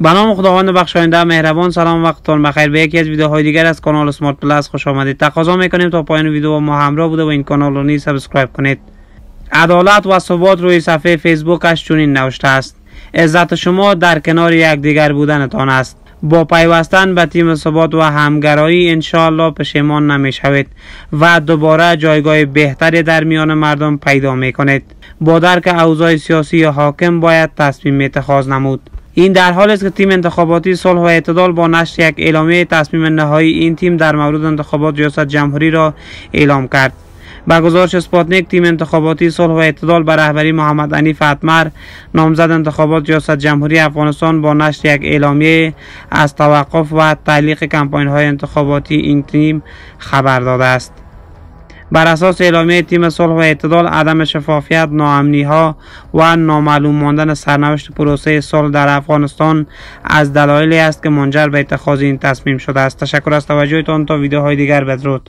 به نام خداوند بخشاینده مهربان سلام وقتتان بخیر به یکی از ویدیوهای دیگر از کانال سمارت پلاس خوش آمدید تقاضا میکنیم تا پایان ویدیو ما همراه بوده و این کانال رو نیز سابسکرایب کنید عدالت و ثبات روی صفحه فیسبوکش چنین نوشته است عزت شما در کنار یکدیگر بودنتان است با پیوستن به تیم ثبات و همگرایی انشاالله پشیمان نمیشوید و دوباره جایگاه بهتری در میان مردم پیدا می کنید با درک اوضاع سیاسی حاکم باید تصمیم اتخاذ نمود این در حال است که تیم انتخاباتی صلح و اعتدال با نشر یک اعلامیه تصمیم نهایی این تیم در مورد انتخابات ریاست جمهوری را اعلام کرد با گزارش اسپاتنیک تیم انتخاباتی صلح و اعتدال به رهبری محمد انی فتمر نامزد انتخابات ریاست جمهوری افغانستان با نشر یک اعلامیه از توقف و تعلیق کمپاین های انتخاباتی این تیم خبر داده است بر اساس اعلامیه تیم صلح و اعتدال عدم شفافیت ناامنی ها و نامعلوم ماندن سرنوشت پروسه صلح در افغانستان از دلایلی است که منجر به اتخاذ این تصمیم شده است تشکر از توجهتان تا ویدیوهای دیگر بدرود